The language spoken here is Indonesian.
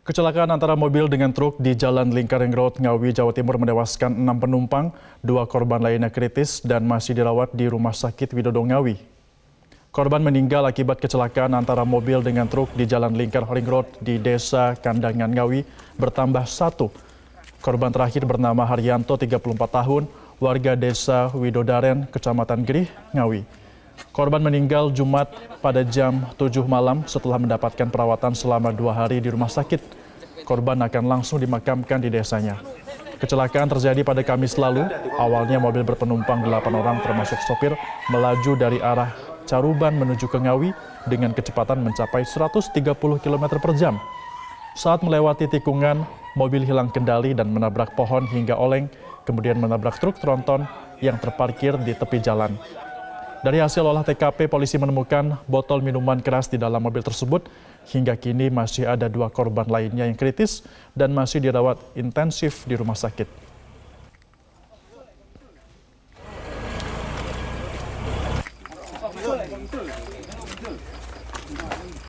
Kecelakaan antara mobil dengan truk di Jalan Lingkaring Road, Ngawi, Jawa Timur menewaskan enam penumpang, dua korban lainnya kritis dan masih dirawat di Rumah Sakit Widodo Ngawi. Korban meninggal akibat kecelakaan antara mobil dengan truk di Jalan Lingkar Ring Road di Desa Kandangan Ngawi bertambah satu. Korban terakhir bernama Haryanto, 34 tahun, warga Desa Widodaren, Kecamatan Gerih, Ngawi. Korban meninggal Jumat pada jam 7 malam setelah mendapatkan perawatan selama dua hari di rumah sakit. Korban akan langsung dimakamkan di desanya. Kecelakaan terjadi pada Kamis lalu. Awalnya mobil berpenumpang 8 orang termasuk sopir melaju dari arah Caruban menuju ke Ngawi dengan kecepatan mencapai 130 km per jam. Saat melewati tikungan, mobil hilang kendali dan menabrak pohon hingga oleng, kemudian menabrak truk tronton yang terparkir di tepi jalan. Dari hasil olah TKP, polisi menemukan botol minuman keras di dalam mobil tersebut. Hingga kini masih ada dua korban lainnya yang kritis dan masih dirawat intensif di rumah sakit.